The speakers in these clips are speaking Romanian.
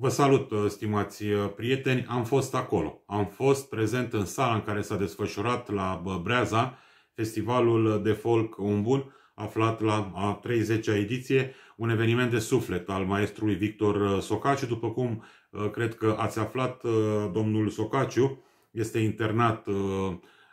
Vă salut, uh, stimați uh, prieteni! Am fost acolo. Am fost prezent în sala în care s-a desfășurat la uh, Breaza festivalul de folk Umbul, aflat la a 30-a ediție, un eveniment de suflet al maestrului Victor Socaciu. După cum cred că ați aflat, domnul Socaciu este internat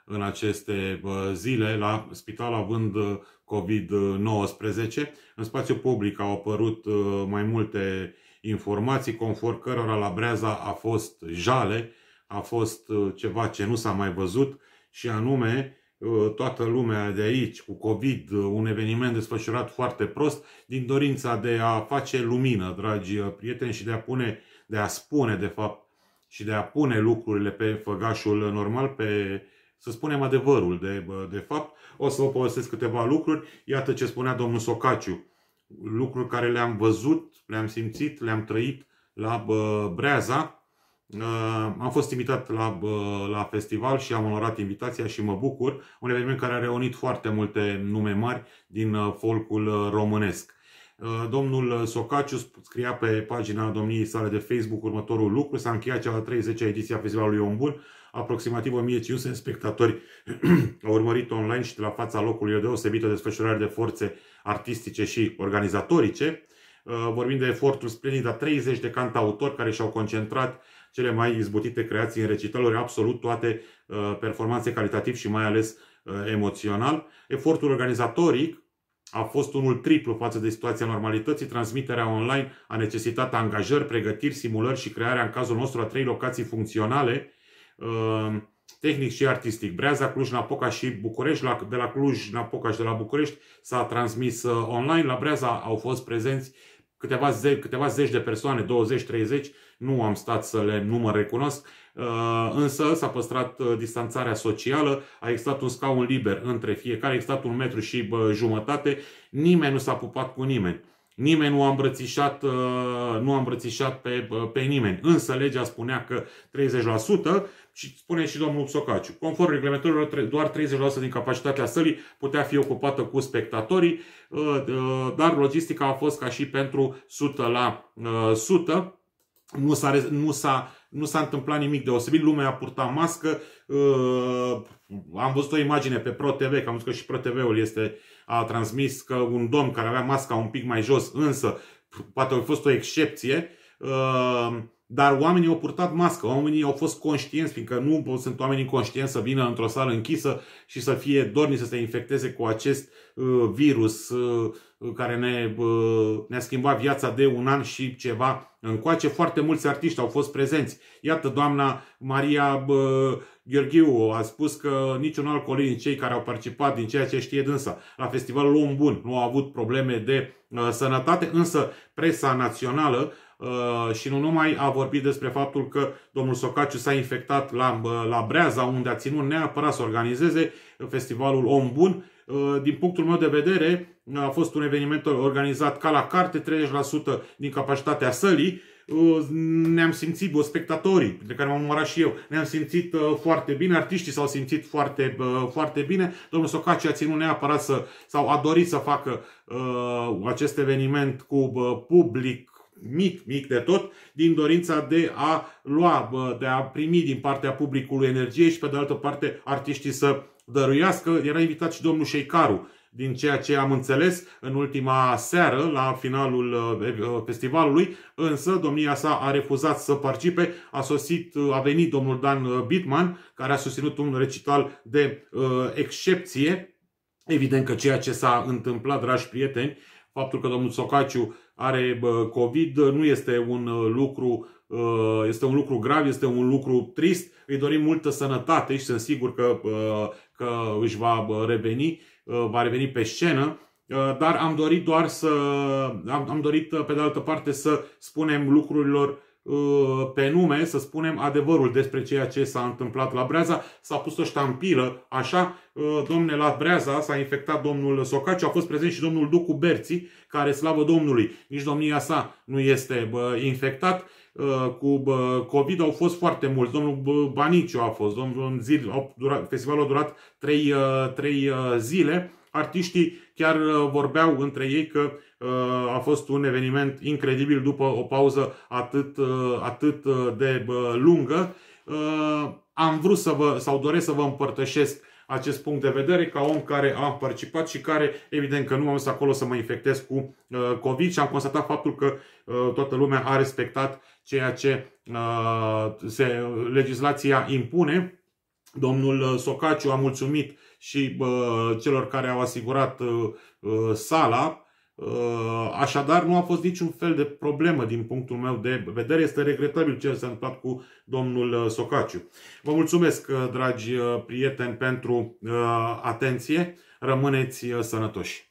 în aceste zile la spital având COVID-19. În spațiu public au apărut mai multe informații conform cărora la Breaza a fost jale, a fost uh, ceva ce nu s-a mai văzut și anume uh, toată lumea de aici cu COVID, uh, un eveniment desfășurat foarte prost, din dorința de a face lumină, dragi prieteni, și de a pune, de a spune, de fapt, și de a pune lucrurile pe făgașul normal, pe, să spunem adevărul de, de fapt. O să vă povestesc câteva lucruri. Iată ce spunea domnul Socaciu lucruri care le-am văzut, le-am simțit, le-am trăit la Breaza. Uh, am fost invitat la, la festival și am onorat invitația și mă bucur. Un eveniment care a reunit foarte multe nume mari din uh, folcul uh, românesc. Uh, domnul uh, Socaciu scria pe pagina domniei sale de Facebook următorul lucru. S-a încheiat cea la 30-a ediție a Festivalului Om Bun. Aproximativ 1500 spectatori au urmărit online și de la fața locului o deosebită desfășurare de forțe artistice și organizatorice. Uh, vorbim de efortul splendid a 30 de cantautori care și-au concentrat cele mai izbutite creații în recitaluri, absolut toate performanțe calitativ și mai ales emoțional. Efortul organizatoric a fost unul triplu față de situația normalității. Transmiterea online a necesitat angajări, pregătiri, simulări și crearea, în cazul nostru, a trei locații funcționale, uh, tehnic și artistic. Breaza, Cluj-Napoca și București, de la Cluj-Napoca și de la București s-a transmis uh, online. La Breaza au fost prezenți câteva, ze- câteva zeci de persoane, 20-30, nu am stat să le număr, recunosc, uh, însă s-a păstrat uh, distanțarea socială, a existat un scaun liber între fiecare, a existat un metru și jumătate, nimeni nu s-a pupat cu nimeni. Nimeni nu a îmbrățișat, uh, nu a îmbrățișat pe, uh, pe nimeni. Însă legea spunea că 30% și spune și domnul Socaciu. Conform reglementărilor, doar 30% din capacitatea sălii putea fi ocupată cu spectatorii, uh, dar logistica a fost ca și pentru 100 la 100. Nu s-a, nu s-a nu s-a întâmplat nimic deosebit, lumea a purtat mască, uh, am văzut o imagine pe ProTV, că am văzut că și ProTV-ul este, a transmis că un domn care avea masca un pic mai jos, însă poate a fost o excepție, uh, dar oamenii au purtat mască, oamenii au fost conștienți, fiindcă nu sunt oameni conștienți să vină într-o sală închisă și să fie dorni să se infecteze cu acest uh, virus care ne, uh, ne-a schimbat viața de un an și ceva încoace. Foarte mulți artiști au fost prezenți. Iată, doamna Maria Gheorghiu a spus că niciun alt coleg din cei care au participat, din ceea ce știe dânsa, la festivalul Om Bun nu au avut probleme de uh, sănătate, însă presa națională uh, și nu numai a vorbit despre faptul că domnul Socaciu s-a infectat la, la Breaza, unde a ținut neapărat să organizeze festivalul Om Bun, Uh, din punctul meu de vedere, a fost un eveniment organizat ca la carte, 30% din capacitatea sălii, uh, ne-am simțit, spectatorii, pe care m-am numărat și eu, ne-am simțit uh, foarte bine, artiștii s-au simțit foarte, foarte bine. Domnul Socaci a ținut neapărat să, sau a dorit să facă uh, acest eveniment cu public mic, mic de tot, din dorința de a lua, de a primi din partea publicului energie și pe de altă parte artiștii să dăruiască, era invitat și domnul Șeicaru, din ceea ce am înțeles în ultima seară, la finalul eh, eh, festivalului, însă domnia sa a refuzat să participe. A sosit, eh, a venit domnul Dan Bitman, care a susținut un recital de uh, excepție. Evident că ceea ce s-a întâmplat, dragi prieteni, faptul că domnul Socaciu are COVID, nu este un uh, lucru uh, este un lucru grav, este un lucru trist, îi dorim multă sănătate și sunt sigur că, că își va reveni, uh, va reveni pe scenă, dar am dorit doar să, am, am dorit pe de altă parte să spunem lucrurilor Uh, pe nume, să spunem, adevărul despre ceea ce s-a întâmplat la Breaza. S-a pus o ștampilă, așa, uh, domne, la Breaza s-a infectat domnul Socaciu, a fost prezent și domnul Ducu Berții, care, slavă Domnului, nici domnia sa nu este bă, infectat. Uh, cu COVID au fost foarte mulți. Domnul Baniciu a fost, domnul Zil, au durat, festivalul a durat 3, 3 zile. Artiștii chiar vorbeau între ei că Uh, a fost un eveniment incredibil după o pauză atât, uh, atât uh, de lungă. Am vrut să vă, sau doresc să vă împărtășesc acest punct de vedere ca om care a participat și care, evident că nu am să acolo să mă infectez cu COVID și am constatat faptul că toată lumea a respectat ceea ce se, legislația impune. Domnul Socaciu a mulțumit și celor care au asigurat sala Uh, așadar, nu a fost niciun fel de problemă din punctul meu de vedere. Este regretabil ce s-a întâmplat cu domnul uh, Socaciu. Vă mulțumesc, uh, dragi prieteni, pentru atenție. Rămâneți sănătoși!